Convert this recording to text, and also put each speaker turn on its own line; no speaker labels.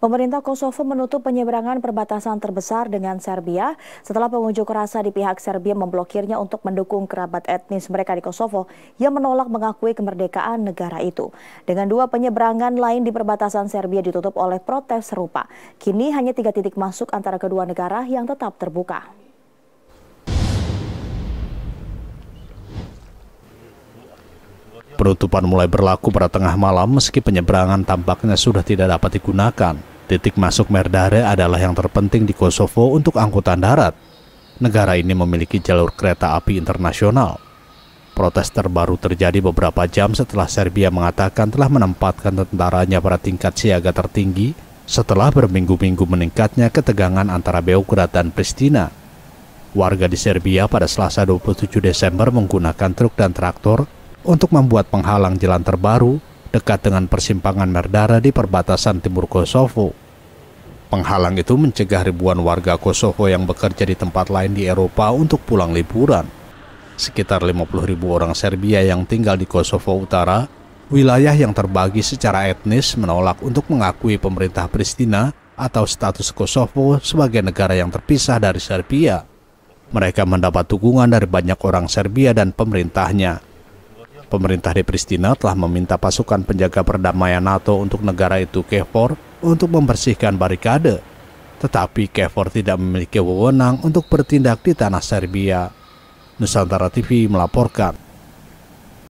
Pemerintah Kosovo menutup penyeberangan perbatasan terbesar dengan Serbia setelah pengunjuk rasa di pihak Serbia memblokirnya untuk mendukung kerabat etnis mereka di Kosovo yang menolak mengakui kemerdekaan negara itu. Dengan dua penyeberangan lain di perbatasan Serbia ditutup oleh protes serupa. Kini hanya tiga titik masuk antara kedua negara yang tetap terbuka.
Penutupan mulai berlaku pada tengah malam meski penyeberangan tampaknya sudah tidak dapat digunakan. Titik masuk Merdare adalah yang terpenting di Kosovo untuk angkutan darat. Negara ini memiliki jalur kereta api internasional. Protes terbaru terjadi beberapa jam setelah Serbia mengatakan telah menempatkan tentaranya pada tingkat siaga tertinggi setelah berminggu-minggu meningkatnya ketegangan antara Beograd dan Pristina. Warga di Serbia pada Selasa 27 Desember menggunakan truk dan traktor untuk membuat penghalang jalan terbaru dekat dengan persimpangan Merdara di perbatasan timur Kosovo. Penghalang itu mencegah ribuan warga Kosovo yang bekerja di tempat lain di Eropa untuk pulang liburan. Sekitar 50.000 orang Serbia yang tinggal di Kosovo Utara, wilayah yang terbagi secara etnis menolak untuk mengakui pemerintah Pristina atau status Kosovo sebagai negara yang terpisah dari Serbia. Mereka mendapat dukungan dari banyak orang Serbia dan pemerintahnya. Pemerintah di Pristina telah meminta pasukan penjaga perdamaian NATO untuk negara itu KFOR untuk membersihkan barikade, tetapi Kevor tidak memiliki wewenang untuk bertindak di tanah Serbia. Nusantara TV melaporkan.